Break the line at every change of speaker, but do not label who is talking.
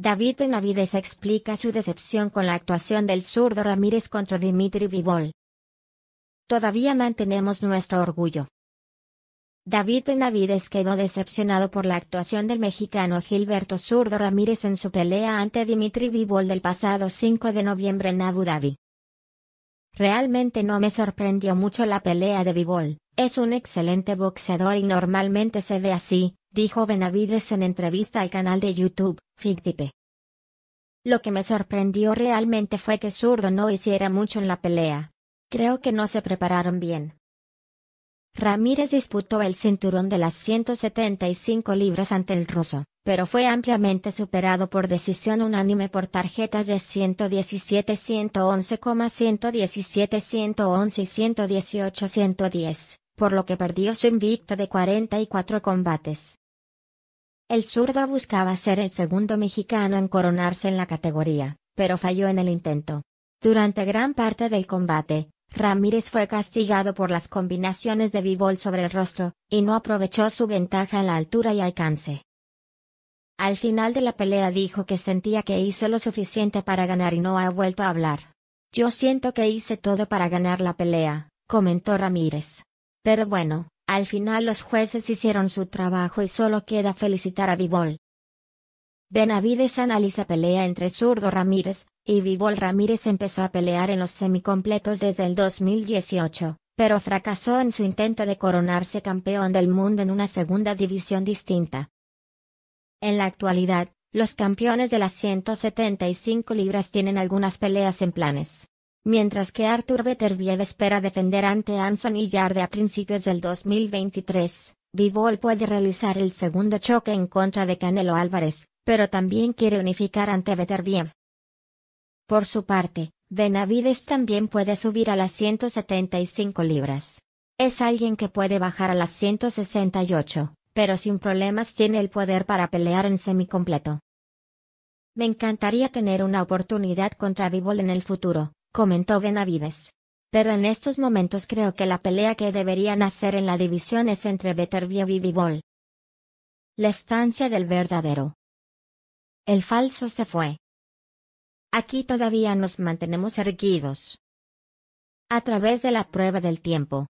David Benavides explica su decepción con la actuación del zurdo Ramírez contra Dimitri Bivol. Todavía mantenemos nuestro orgullo. David Benavides quedó decepcionado por la actuación del mexicano Gilberto Zurdo Ramírez en su pelea ante Dimitri Bivol del pasado 5 de noviembre en Abu Dhabi. Realmente no me sorprendió mucho la pelea de Bivol, es un excelente boxeador y normalmente se ve así, dijo Benavides en entrevista al canal de YouTube. Fíctipe. Lo que me sorprendió realmente fue que Zurdo no hiciera mucho en la pelea. Creo que no se prepararon bien. Ramírez disputó el cinturón de las 175 libras ante el ruso, pero fue ampliamente superado por decisión unánime por tarjetas de 117 111 117 111 y 118-110, por lo que perdió su invicto de 44 combates. El zurdo buscaba ser el segundo mexicano en coronarse en la categoría, pero falló en el intento. Durante gran parte del combate, Ramírez fue castigado por las combinaciones de b sobre el rostro, y no aprovechó su ventaja en la altura y alcance. Al final de la pelea dijo que sentía que hizo lo suficiente para ganar y no ha vuelto a hablar. Yo siento que hice todo para ganar la pelea, comentó Ramírez. Pero bueno, al final los jueces hicieron su trabajo y solo queda felicitar a Vivol. Benavides analiza pelea entre Zurdo Ramírez, y Vivol Ramírez empezó a pelear en los semicompletos desde el 2018, pero fracasó en su intento de coronarse campeón del mundo en una segunda división distinta. En la actualidad, los campeones de las 175 libras tienen algunas peleas en planes mientras que Arthur Beterbiev espera defender ante y Yarde a principios del 2023. Bivol puede realizar el segundo choque en contra de Canelo Álvarez, pero también quiere unificar ante Beterbiev. Por su parte, Benavides también puede subir a las 175 libras. Es alguien que puede bajar a las 168, pero sin problemas tiene el poder para pelear en semicompleto. Me encantaría tener una oportunidad contra Bivol en el futuro, comentó Benavides. Pero en estos momentos creo que la pelea que deberían hacer en la división es entre View y Bivol. La estancia del verdadero. El falso se fue. Aquí todavía nos mantenemos erguidos. A través de la prueba del tiempo,